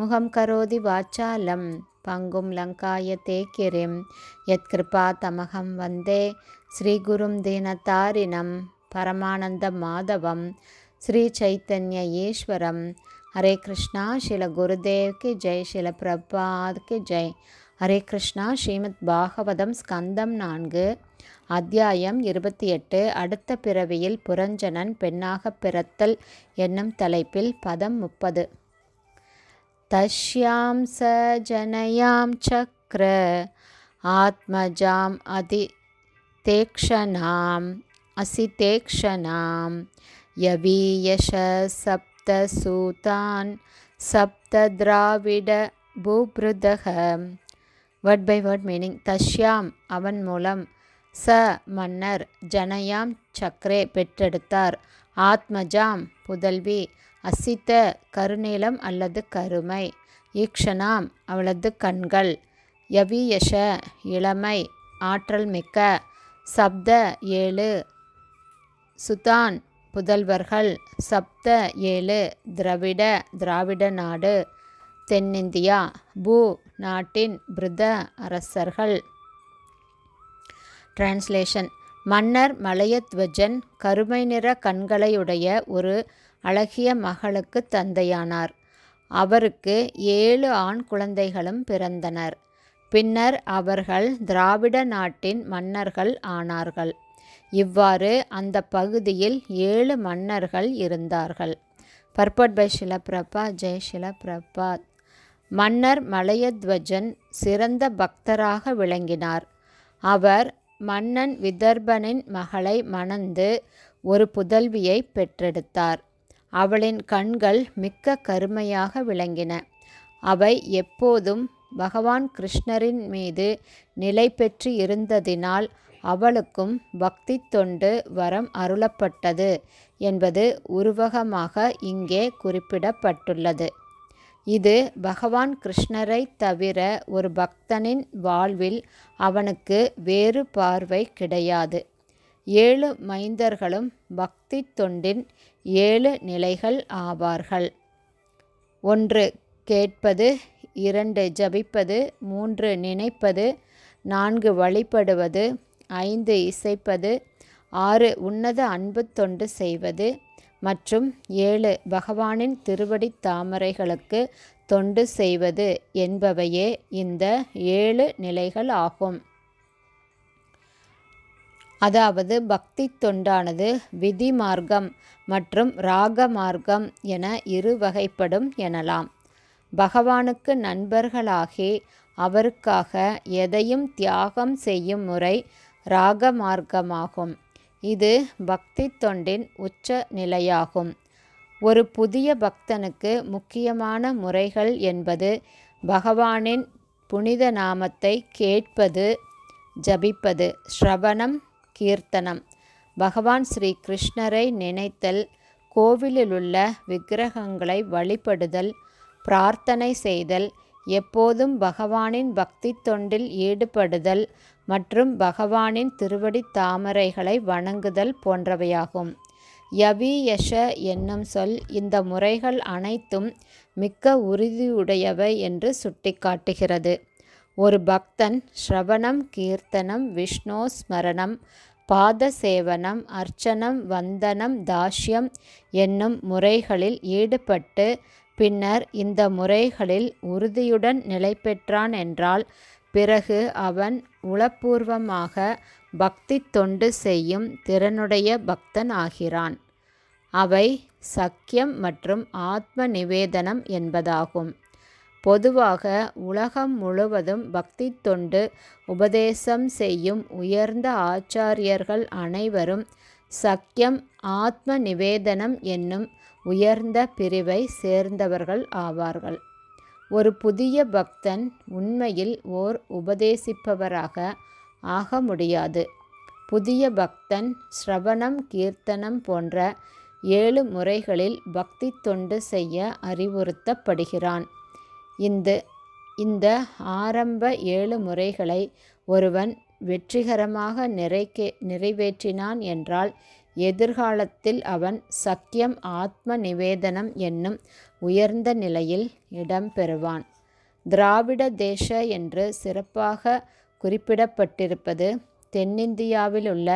முகம் கரோதி வாச்சாலம் பங்கும் லங்காய தேக்கிரிம் யத்கிருபா தமகம் வந்தே ஸ்ரீகுரும் தீனத்தாரினம் பரமானந்த மாதவம் ஸ்ரீ சைத்தன்ய ஈஸ்வரம் ஹரே கிருஷ்ணா ஷில குருதேவ்கி ஜெய் ஷில பிரபாத்கி ஜெய் ஹரே கிருஷ்ணா ஸ்ரீமத் பாகவதம் ஸ்கந்தம் நான்கு அத்தியாயம் இருபத்தி எட்டு அடுத்த பிறவியில் புரஞ்சனன் பெண்ணாக பிறத்தல் என்னும் தலைப்பில் பதம் முப்பது तस्यां स जनयां चक्र आत्मजाम् अतितेक्षणाम् असितेक्षणां यवीयश सप्तसूतान् சப்ததிராவிடபூபிருதக வேர்ட் பை வேர்ட் மீனிங் தஷ்யாம் அவன் மூலம் ச மன்னர் ஜனயாம் சக்ரே பெற்றெடுத்தார் ஆத்மஜாம் புதல்வி அசித்த கருநீலம் அல்லது கருமை ஈக்ஷனாம் அவளது கண்கள் யவியஷ இளமை ஆற்றல் மிக்க சப்த ஏழு சுதான் புதல்வர்கள் சப்த ஏழு திராவிட திராவிட நாடு தென்னிந்தியா பூ நாட்டின் பிரித அரசர்கள் டிரான்ஸ்லேஷன் மன்னர் மலையத்வஜன் கருமை நிற கண்களையுடைய ஒரு அழகிய மகளுக்கு தந்தையானார் அவருக்கு ஏழு ஆண் குழந்தைகளும் பிறந்தனர் பின்னர் அவர்கள் திராவிட நாட்டின் மன்னர்கள் ஆனார்கள் இவ்வாறு அந்த பகுதியில் ஏழு மன்னர்கள் இருந்தார்கள் பர்பட் பை ஷிலப்ரபா ஜெய் ஷிலப்ரபாத் மன்னர் மலையத்வஜன் சிறந்த பக்தராக விளங்கினார் அவர் மன்னன் விதர்பனின் மகளை மணந்து ஒரு புதல்வியை பெற்றெடுத்தார் அவளின் கண்கள் மிக்க கருமையாக விளங்கின அவை எப்போதும் பகவான் கிருஷ்ணரின் மீது நிலை பெற்று இருந்ததினால் அவளுக்கும் பக்தி தொண்டு வரம் அருளப்பட்டது என்பது உருவகமாக இங்கே குறிப்பிடப்பட்டுள்ளது இது பகவான் கிருஷ்ணரை தவிர ஒரு பக்தனின் வாழ்வில் அவனுக்கு வேறு பார்வை கிடையாது ஏழு மைந்தர்களும் பக்தி தொண்டின் ஏழு நிலைகள் ஆவார்கள் ஒன்று கேட்பது இரண்டு ஜபிப்பது மூன்று நினைப்பது நான்கு வழிபடுவது ஐந்து இசைப்பது ஆறு உன்னத அன்பு தொண்டு செய்வது மற்றும் ஏழு பகவானின் திருவடி தாமரைகளுக்கு தொண்டு செய்வது என்பவையே இந்த ஏழு நிலைகள் ஆகும் அதாவது பக்தி தொண்டானது விதி மார்க்கம் மற்றும் ராக மார்க்கம் என இரு வகைப்படும் எனலாம் பகவானுக்கு நண்பர்களாகி அவருக்காக எதையும் தியாகம் செய்யும் முறை ராக மார்க்கமாகும் இது பக்தி தொண்டின் உச்ச நிலையாகும் ஒரு புதிய பக்தனுக்கு முக்கியமான முறைகள் என்பது பகவானின் புனித நாமத்தை கேட்பது ஜபிப்பது ஸ்ரவணம் கீர்த்தனம் பகவான் ஸ்ரீ கிருஷ்ணரை நினைத்தல் கோவிலிலுள்ள விக்கிரகங்களை வழிபடுதல் பிரார்த்தனை செய்தல் எப்போதும் பகவானின் பக்தி தொண்டில் ஈடுபடுதல் மற்றும் பகவானின் திருவடி தாமரைகளை வணங்குதல் போன்றவையாகும் யபி யஷ என்னும் சொல் இந்த முறைகள் அனைத்தும் மிக்க உறுதியுடையவை என்று சுட்டிக்காட்டுகிறது ஒரு பக்தன் ஸ்ரவணம் கீர்த்தனம் விஷ்ணு ஸ்மரணம் பாத சேவனம் அர்ச்சனம் வந்தனம் தாஷ்யம் என்னும் முறைகளில் ஈடுபட்டு பின்னர் இந்த முறைகளில் உறுதியுடன் நிலை பெற்றான் என்றால் பிறகு அவன் உளப்பூர்வமாக பக்தி தொண்டு செய்யும் திறனுடைய பக்தன் ஆகிறான் அவை சக்கியம் மற்றும் ஆத்ம நிவேதனம் என்பதாகும் பொதுவாக உலகம் முழுவதும் பக்தி தொண்டு உபதேசம் செய்யும் உயர்ந்த ஆச்சாரியர்கள் அனைவரும் சக்கியம் ஆத்ம நிவேதனம் என்னும் உயர்ந்த பிரிவை சேர்ந்தவர்கள் ஆவார்கள் ஒரு புதிய பக்தன் உண்மையில் ஓர் உபதேசிப்பவராக ஆக முடியாது புதிய பக்தன் ஸ்ரவணம் கீர்த்தனம் போன்ற ஏழு முறைகளில் பக்தி தொண்டு செய்ய அறிவுறுத்தப்படுகிறான் இந்த இந்த ஆரம்ப ஏழு முறைகளை ஒருவன் வெற்றிகரமாக நிறைக்கே நிறைவேற்றினான் என்றால் எதிர்காலத்தில் அவன் சத்தியம் ஆத்ம நிவேதனம் என்னும் உயர்ந்த நிலையில் இடம்பெறுவான் திராவிட தேச என்று சிறப்பாக குறிப்பிடப்பட்டிருப்பது தென்னிந்தியாவிலுள்ள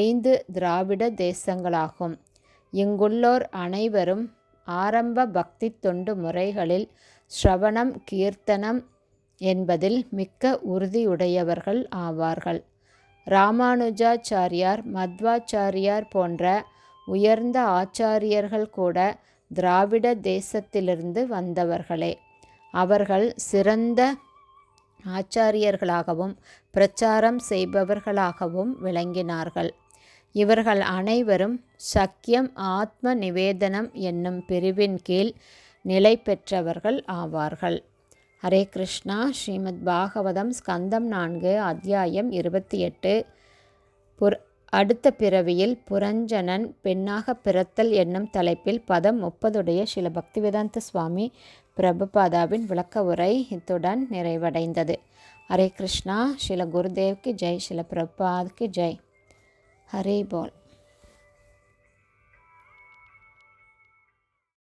ஐந்து திராவிட தேசங்களாகும் இங்குள்ளோர் அனைவரும் ஆரம்ப பக்தி தொண்டு முறைகளில் ஸ்ரவணம் கீர்த்தனம் என்பதில் மிக்க உறுதியுடையவர்கள் ஆவார்கள் ராமானுஜாச்சாரியார் மத்வாச்சாரியார் போன்ற உயர்ந்த ஆச்சாரியர்கள் கூட திராவிட தேசத்திலிருந்து வந்தவர்களே அவர்கள் சிறந்த ஆச்சாரியர்களாகவும் பிரச்சாரம் செய்பவர்களாகவும் விளங்கினார்கள் இவர்கள் அனைவரும் சக்கியம் ஆத்ம நிவேதனம் என்னும் பிரிவின் கீழ் நிலை பெற்றவர்கள் ஆவார்கள் ஹரே கிருஷ்ணா ஸ்ரீமத் பாகவதம் ஸ்கந்தம் நான்கு அத்தியாயம் இருபத்தி எட்டு புர் அடுத்த பிறவியில் புரஞ்சனன் பெண்ணாக பிறத்தல் என்னும் தலைப்பில் பதம் முப்பதுடைய சில பக்திவேதாந்த சுவாமி பிரபுபாதாவின் விளக்க உரை இத்துடன் நிறைவடைந்தது ஹரே கிருஷ்ணா ஸ்ரீல குருதேவ்க்கு ஜெய் ஸ்ரீல பிரபாத்க்கு ஜெய் ஹரே போல்